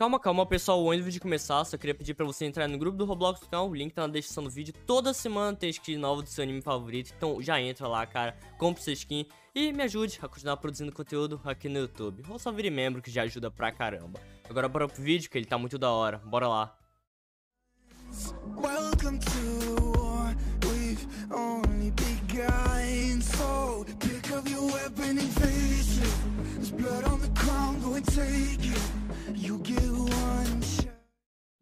Calma, calma, pessoal, antes de começar, só queria pedir pra você entrar no grupo do Roblox do canal, o link tá na descrição do vídeo. Toda semana tem skin nova do seu anime favorito, então já entra lá, cara, compre sua skin e me ajude a continuar produzindo conteúdo aqui no YouTube. Ou só vire membro, que já ajuda pra caramba. Agora bora pro vídeo, que ele tá muito da hora, bora lá. Welcome to war, we've only begun, so pick up your weapon and face it. There's blood on the ground, go and take it. You give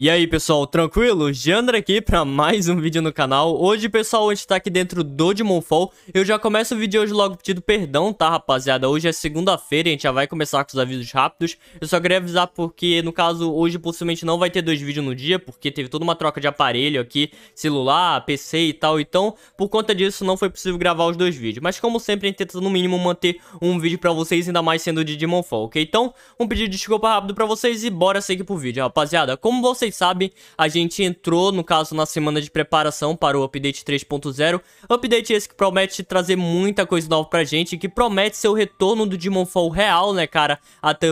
e aí pessoal, tranquilo? Jandra aqui para mais um vídeo no canal. Hoje pessoal, a gente tá aqui dentro do Demonfall. Eu já começo o vídeo hoje logo pedindo perdão, tá rapaziada? Hoje é segunda-feira e a gente já vai começar com os avisos rápidos. Eu só queria avisar porque no caso hoje possivelmente não vai ter dois vídeos no dia, porque teve toda uma troca de aparelho aqui, celular, PC e tal. Então, por conta disso não foi possível gravar os dois vídeos. Mas como sempre, a gente tenta no mínimo manter um vídeo para vocês, ainda mais sendo de Demonfall, ok? Então, um pedido de desculpa rápido para vocês e bora seguir pro vídeo, rapaziada. Como vocês vocês sabem, a gente entrou, no caso, na semana de preparação para o Update 3.0. Update é esse que promete trazer muita coisa nova pra gente, que promete ser o retorno do Demon Fall real, né, cara? Até,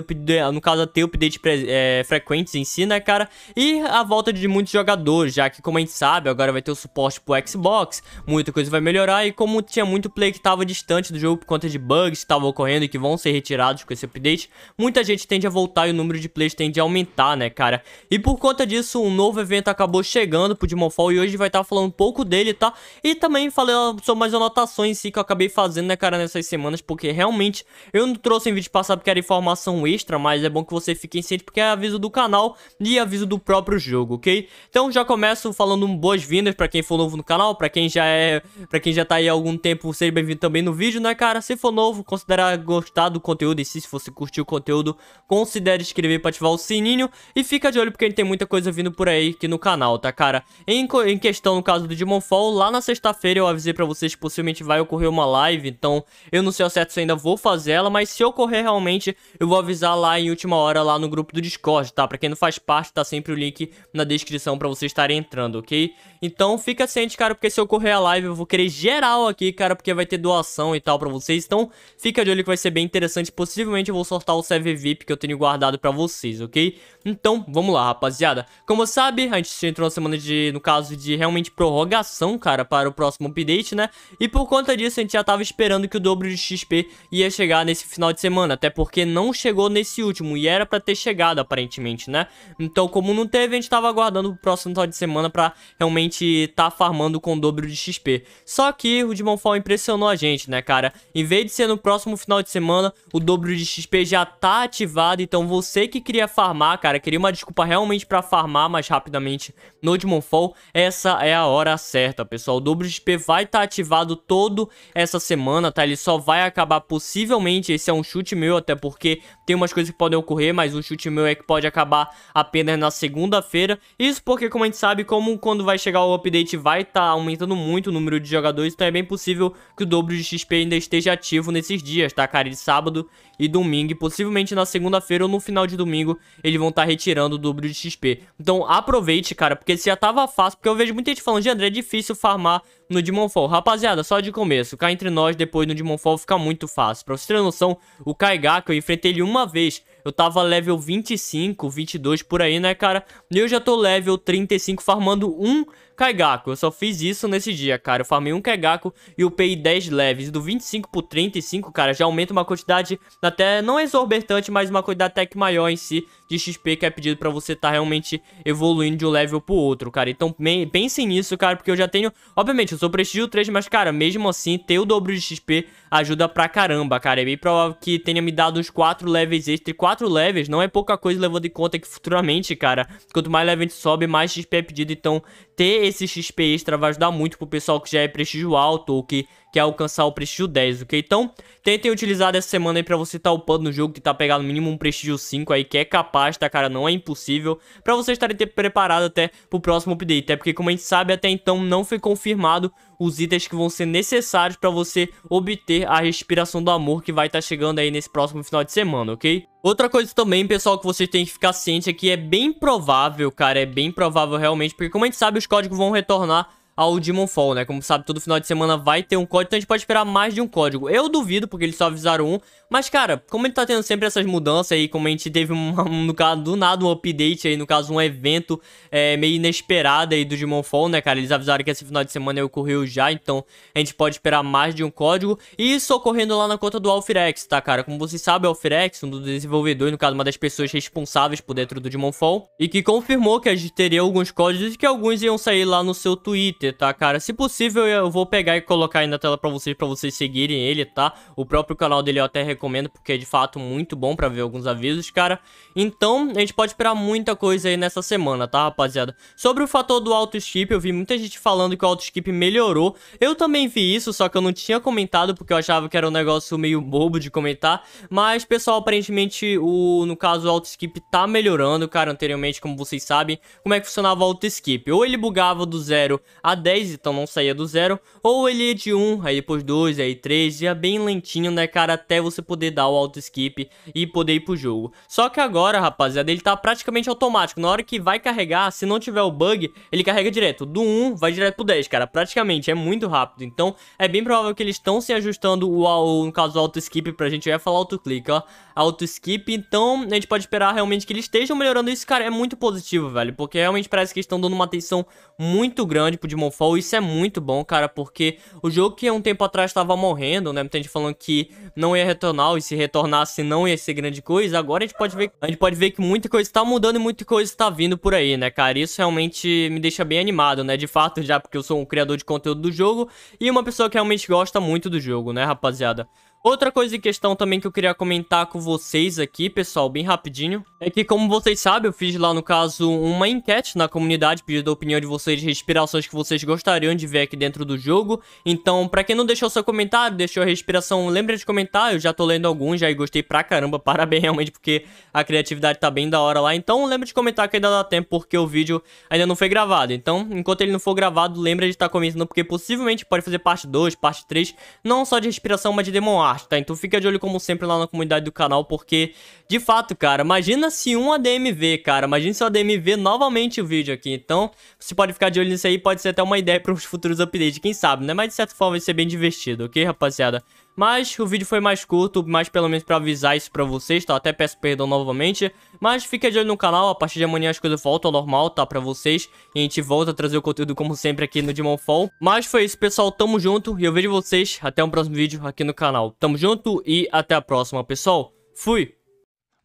no caso, até update é, frequentes em si, né, cara? E a volta de muitos jogadores, já que, como a gente sabe, agora vai ter o suporte pro Xbox, muita coisa vai melhorar, e como tinha muito play que tava distante do jogo por conta de bugs que estavam ocorrendo e que vão ser retirados com esse update, muita gente tende a voltar e o número de plays tende a aumentar, né, cara? E por conta disso, um novo evento acabou chegando pro Fall e hoje vai estar tá falando um pouco dele, tá? E também falei sobre mais anotações que eu acabei fazendo, né, cara, nessas semanas, porque realmente eu não trouxe em vídeo passado porque era informação extra, mas é bom que você fique ciente porque é aviso do canal e aviso do próprio jogo, ok? Então já começo falando boas-vindas pra quem for novo no canal, pra quem já é, pra quem já tá aí há algum tempo, seja bem-vindo também no vídeo, né, cara? Se for novo, considera gostar do conteúdo e se, se você curtiu o conteúdo, considere inscrever pra ativar o sininho e fica de olho porque a gente tem muita coisa coisa vindo por aí aqui no canal, tá, cara? Em, em questão, no caso do Demon Fall, lá na sexta-feira eu avisei pra vocês que possivelmente vai ocorrer uma live, então eu não sei ao certo se ainda vou fazer ela, mas se ocorrer realmente, eu vou avisar lá em última hora, lá no grupo do Discord, tá? Pra quem não faz parte, tá sempre o link na descrição pra vocês estarem entrando, ok? Então fica ciente, cara, porque se ocorrer a live eu vou querer geral aqui, cara, porque vai ter doação e tal pra vocês, então fica de olho que vai ser bem interessante, possivelmente eu vou sortar o server VIP que eu tenho guardado pra vocês, ok? Então, vamos lá, rapaziada. Como sabe, a gente entrou na semana de, no caso, de realmente prorrogação, cara, para o próximo update, né? E por conta disso, a gente já tava esperando que o dobro de XP ia chegar nesse final de semana, até porque não chegou nesse último, e era pra ter chegado, aparentemente, né? Então, como não teve, a gente tava aguardando o próximo final de semana pra realmente tá farmando com o dobro de XP. Só que o Fall impressionou a gente, né, cara? Em vez de ser no próximo final de semana, o dobro de XP já tá ativado, então você que queria farmar, cara, queria uma desculpa realmente pra farmar, farmar mais rapidamente no Fall. essa é a hora certa, pessoal. O dobro de XP vai estar tá ativado todo essa semana, tá? Ele só vai acabar possivelmente, esse é um chute meu, até porque tem umas coisas que podem ocorrer, mas um chute meu é que pode acabar apenas na segunda-feira. Isso porque, como a gente sabe, como quando vai chegar o update vai estar tá aumentando muito o número de jogadores, então é bem possível que o dobro de XP ainda esteja ativo nesses dias, tá, cara? De sábado e domingo, e possivelmente na segunda-feira ou no final de domingo eles vão estar tá retirando o dobro de XP. Então aproveite, cara, porque se já tava fácil, porque eu vejo muita gente falando, de André, é difícil farmar no Demon Fall. Rapaziada, só de começo, cá entre nós, depois no Demon Fall fica muito fácil. Pra você ter noção, o Kaigaku eu enfrentei ele uma vez eu tava level 25, 22 por aí, né, cara? E eu já tô level 35 farmando um Kaigaku. Eu só fiz isso nesse dia, cara. Eu farmei um Kaigaku e upei 10 leves. Do 25 pro 35, cara, já aumenta uma quantidade até não exorbitante, mas uma quantidade até que maior em si de XP que é pedido pra você tá realmente evoluindo de um level pro outro, cara. Então pensem nisso, cara, porque eu já tenho... Obviamente, eu sou prestígio 3, mas, cara, mesmo assim, ter o dobro de XP ajuda pra caramba, cara. É bem provável que tenha me dado uns 4 levels extra quatro levels não é pouca coisa levando em conta que futuramente, cara, quanto mais level a gente sobe, mais XP é pedido. Então, ter esse XP extra vai ajudar muito pro pessoal que já é prestígio alto ou que que é alcançar o prestígio 10, ok? Então, tentem utilizar essa semana aí pra você estar tá upando no jogo, tentar pegar no mínimo um prestígio 5 aí, que é capaz, tá, cara? Não é impossível, pra vocês estarem preparados até pro próximo update, é porque, como a gente sabe, até então não foi confirmado os itens que vão ser necessários pra você obter a respiração do amor que vai estar tá chegando aí nesse próximo final de semana, ok? Outra coisa também, pessoal, que vocês têm que ficar ciente é que é bem provável, cara, é bem provável realmente, porque como a gente sabe, os códigos vão retornar ao Demon Fall, né? Como sabe, todo final de semana vai ter um código, então a gente pode esperar mais de um código. Eu duvido, porque eles só avisaram um, mas, cara, como ele tá tendo sempre essas mudanças aí, como a gente teve, no caso, do nada um update aí, no caso, um evento é, meio inesperado aí do Demon Fall, né, cara? Eles avisaram que esse final de semana ocorreu já, então a gente pode esperar mais de um código. E isso ocorrendo lá na conta do Alfirex, tá, cara? Como você sabe, o Alfirex, um dos desenvolvedores, no caso, uma das pessoas responsáveis por dentro do Demon Fall, e que confirmou que a gente teria alguns códigos e que alguns iam sair lá no seu Twitter. Twitter, tá, cara? Se possível, eu vou pegar e colocar aí na tela pra vocês, pra vocês seguirem ele, tá? O próprio canal dele eu até recomendo, porque é de fato muito bom pra ver alguns avisos, cara. Então, a gente pode esperar muita coisa aí nessa semana, tá, rapaziada? Sobre o fator do auto-skip, eu vi muita gente falando que o auto-skip melhorou. Eu também vi isso, só que eu não tinha comentado, porque eu achava que era um negócio meio bobo de comentar. Mas, pessoal, aparentemente, o, no caso, o auto-skip tá melhorando, cara, anteriormente, como vocês sabem. Como é que funcionava o auto-skip? Ou ele bugava do zero a 10, então não saía do zero, ou ele ia de 1, aí depois 2, aí 3, ia bem lentinho, né, cara, até você poder dar o auto skip e poder ir pro jogo. Só que agora, rapaziada, ele tá praticamente automático, na hora que vai carregar, se não tiver o bug, ele carrega direto, do 1 vai direto pro 10, cara, praticamente, é muito rápido, então é bem provável que eles estão se ajustando o no caso, o auto skip pra gente, eu ia falar auto clique, ó, auto skip, então a gente pode esperar realmente que eles estejam melhorando isso, cara, é muito positivo, velho, porque realmente parece que estão dando uma atenção muito grande pro Digimon isso é muito bom, cara, porque o jogo que um tempo atrás estava morrendo, né? Muita gente falando que não ia retornar e se retornasse não ia ser grande coisa. Agora a gente pode ver, a gente pode ver que muita coisa está mudando e muita coisa está vindo por aí, né, cara? Isso realmente me deixa bem animado, né? De fato, já porque eu sou um criador de conteúdo do jogo e uma pessoa que realmente gosta muito do jogo, né, rapaziada? Outra coisa em questão também que eu queria comentar com vocês aqui, pessoal, bem rapidinho, é que como vocês sabem, eu fiz lá no caso uma enquete na comunidade pedindo a opinião de vocês de respirações que vocês gostariam de ver aqui dentro do jogo. Então, pra quem não deixou seu comentário, deixou a respiração, lembra de comentar, eu já tô lendo alguns já e gostei pra caramba, parabéns realmente, porque a criatividade tá bem da hora lá. Então, lembra de comentar que ainda dá tempo, porque o vídeo ainda não foi gravado. Então, enquanto ele não for gravado, lembra de estar tá comentando, porque possivelmente pode fazer parte 2, parte 3, não só de respiração, mas de Demon Art parte, tá? Então fica de olho, como sempre, lá na comunidade do canal, porque, de fato, cara, imagina se um ADM vê, cara, imagina se o ADM vê novamente o vídeo aqui. Então, você pode ficar de olho nisso aí, pode ser até uma ideia para os futuros updates, quem sabe, né? Mas, de certa forma, vai ser bem divertido, ok, rapaziada? Mas o vídeo foi mais curto, mais pelo menos pra avisar isso pra vocês, tá? Até peço perdão novamente. Mas fique de olho no canal, a partir de amanhã as coisas voltam ao normal, tá? Pra vocês. E a gente volta a trazer o conteúdo como sempre aqui no Demon Fall. Mas foi isso, pessoal. Tamo junto e eu vejo vocês até um próximo vídeo aqui no canal. Tamo junto e até a próxima, pessoal. Fui!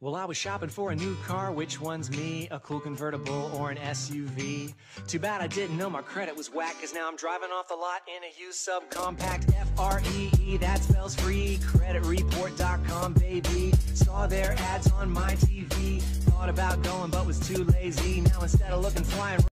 Well, I was shopping for a new car, which one's me? A cool convertible or an SUV? Too bad I didn't know my credit was whack, cause now I'm driving off the lot in a used subcompact F-R-E-E, that spells free. Creditreport.com, baby. Saw their ads on my TV. Thought about going, but was too lazy. Now instead of looking flying.